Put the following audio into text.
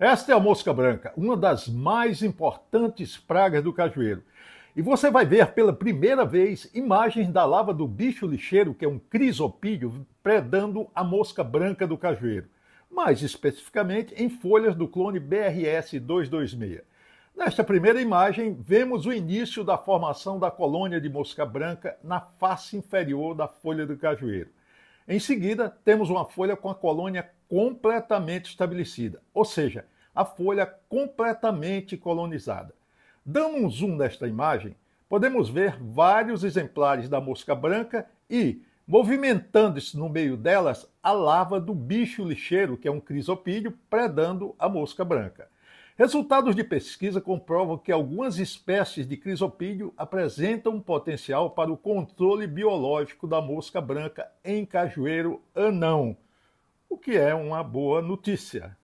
Esta é a mosca branca, uma das mais importantes pragas do cajueiro. E você vai ver pela primeira vez imagens da lava do bicho lixeiro, que é um crisopídeo, predando a mosca branca do cajueiro, mais especificamente em folhas do clone BRS 226. Nesta primeira imagem, vemos o início da formação da colônia de mosca branca na face inferior da folha do cajueiro. Em seguida, temos uma folha com a colônia completamente estabelecida, ou seja, a folha completamente colonizada. Dando um zoom nesta imagem, podemos ver vários exemplares da mosca branca e, movimentando-se no meio delas, a larva do bicho lixeiro, que é um crisopídeo, predando a mosca branca. Resultados de pesquisa comprovam que algumas espécies de crisopídeo apresentam um potencial para o controle biológico da mosca branca em cajueiro anão, o que é uma boa notícia.